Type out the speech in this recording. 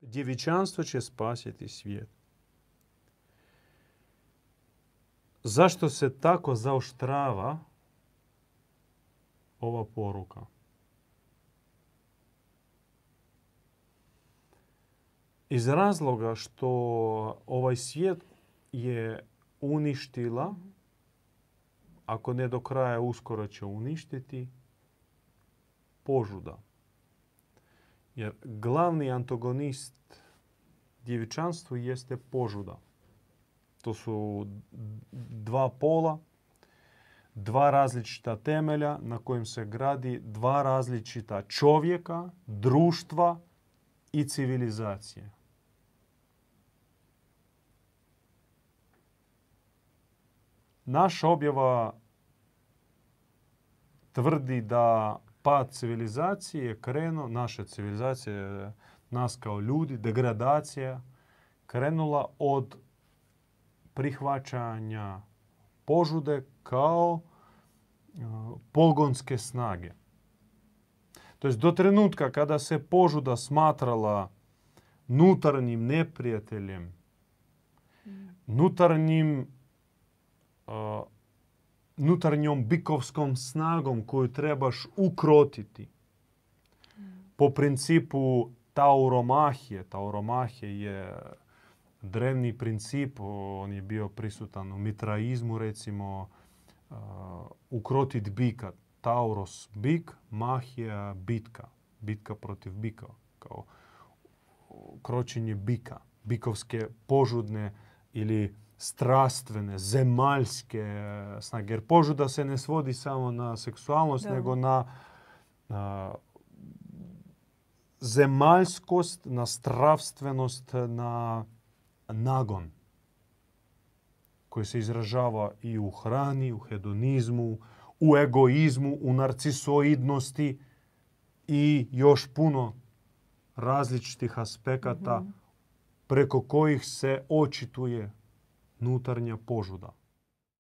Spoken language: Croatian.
djevičanstvo će spasiti svijet. Zašto se tako zaoštrava ova poruka? Iz razloga što ovaj svijet je uništila, ako ne do kraja uskoro će uništiti, požuda. Jer glavni antagonist djevičanstvu jeste požuda. To su dva pola, dva različita temelja na kojim se gradi dva različita čovjeka, društva i civilizacije. Naša objava tvrdi da pad civilizacije je krenuo, naša civilizacija, nas kao ljudi, degradacija krenula od prihvaćanja požude kao e, pogonske snage. To do trenutka kada se požuda smatrala nutarnjim neprijateljem, mm. nutarnjim e, nutarnjom bikovskom snagom koju trebaš ukrotiti. Po principu tauromahije, tauromahije je drevni princip, on je bio prisutan u mitraizmu recimo, uh, ukrotit bika, tauros bik, mahija bitka, bitka protiv bika, kao kročenje bika, bikovske požudne ili strastvene, zemaljske e, snage. Jer požuda se ne svodi samo na seksualnost, nego na, zemalskost, zemaljskost, na stravstvenost, na nagon koji se izražava i u hrani, u hedonizmu, u egoizmu, u narcisoidnosti i još puno različitih aspekata mhm. preko kojih se očituje внутрішня пожуда.